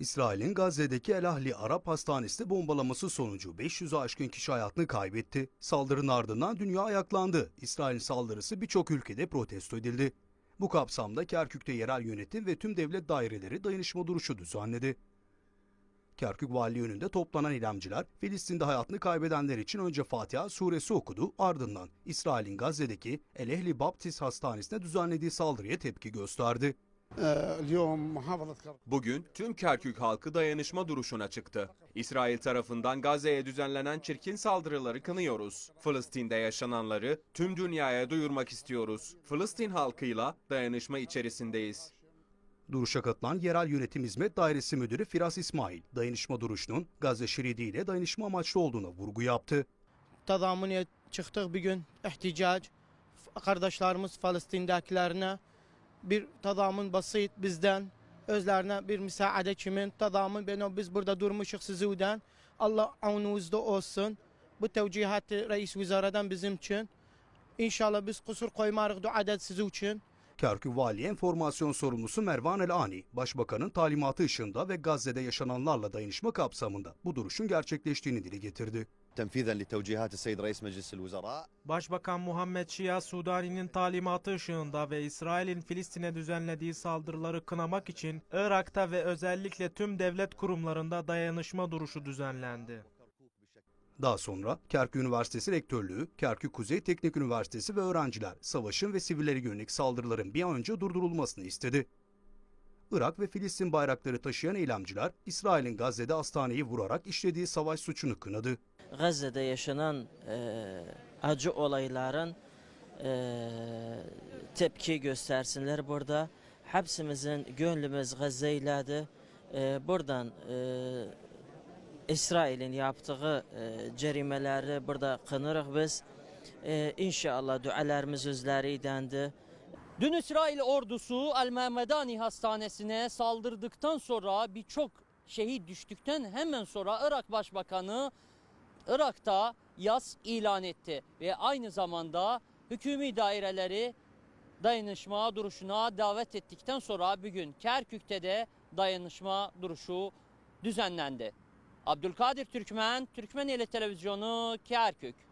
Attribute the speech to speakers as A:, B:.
A: İsrail'in Gazze'deki El Ahli Arap Hastanesi bombalaması sonucu 500'ü aşkın kişi hayatını kaybetti. Saldırının ardından dünya ayaklandı. İsrail saldırısı birçok ülkede protesto edildi. Bu kapsamda Kerkük'te yerel yönetim ve tüm devlet daireleri dayanışma duruşu düzenledi. Kerkük vali önünde toplanan eylemciler Filistin'de hayatını kaybedenler için önce Fatiha suresi okudu ardından İsrail'in Gazze'deki El Ehli Baptist Hastanesi'ne
B: düzenlediği saldırıya tepki gösterdi. Bugün tüm Kerkük halkı dayanışma duruşuna çıktı. İsrail tarafından Gazze'ye düzenlenen çirkin saldırıları kınıyoruz. Filistin'de yaşananları tüm dünyaya duyurmak istiyoruz. Filistin halkıyla dayanışma içerisindeyiz.
A: Duruşa katılan Yerel Yönetim Hizmet Dairesi Müdürü Firas İsmail, dayanışma duruşunun Gazze Şeridi dayanışma amaçlı olduğuna vurgu yaptı. Tadamuniye çıktık bir gün ihticac, kardeşlerimiz
C: Filistin'dekilerine bir tadamın basit bizden özlerine bir müsaade kimin tadamın ben biz burada durmuşuk sizi uden Allah onunuzda olsun. Bu
A: tevcihatı reis vizaradan bizim için. İnşallah biz kusur koymarız duadet sizi için. Kerkü Vali Enformasyon Sorumlusu Mervan El Ani, Başbakan'ın talimatı ışığında ve Gazze'de yaşananlarla dayanışma kapsamında bu duruşun gerçekleştiğini dile getirdi. تنفيذا لتوجيهات السيد رئيس مجلس الوزراء
D: Başbakan Muhammed Şia Sudani'nin talimatı ışığında ve İsrail'in Filistin'e düzenlediği saldırıları kınamak için Irak'ta ve özellikle tüm devlet kurumlarında dayanışma duruşu düzenlendi.
A: Daha sonra Kerkük Üniversitesi Rektörlüğü, Kerkük Kuzey Teknik Üniversitesi ve öğrenciler savaşın ve sivilleri yönelik saldırıların bir an önce durdurulmasını istedi. Irak ve Filistin bayrakları taşıyan eylemciler İsrail'in Gazze'de hastaneyi vurarak işlediği savaş suçunu kınadı. Gazze'de yaşanan e, acı olayların e,
E: tepki göstersinler burada. Hepsimizin gönlümüz Gazze iledi. E, buradan e, İsrail'in yaptığı e, cerimeleri burada kınırıq biz. E, inşallah dualarımız özleri idendi.
F: Dün İsrail ordusu El-Mehmedani Hastanesi'ne saldırdıktan sonra birçok şehit düştükten hemen sonra Irak Başbakanı Irak'ta yaz ilan etti ve aynı zamanda hükümi daireleri dayanışma duruşuna davet ettikten sonra bugün Kerkük'te de dayanışma duruşu düzenlendi. Abdülkadir Türkmen, Türkmen ile Televizyonu Kerkük.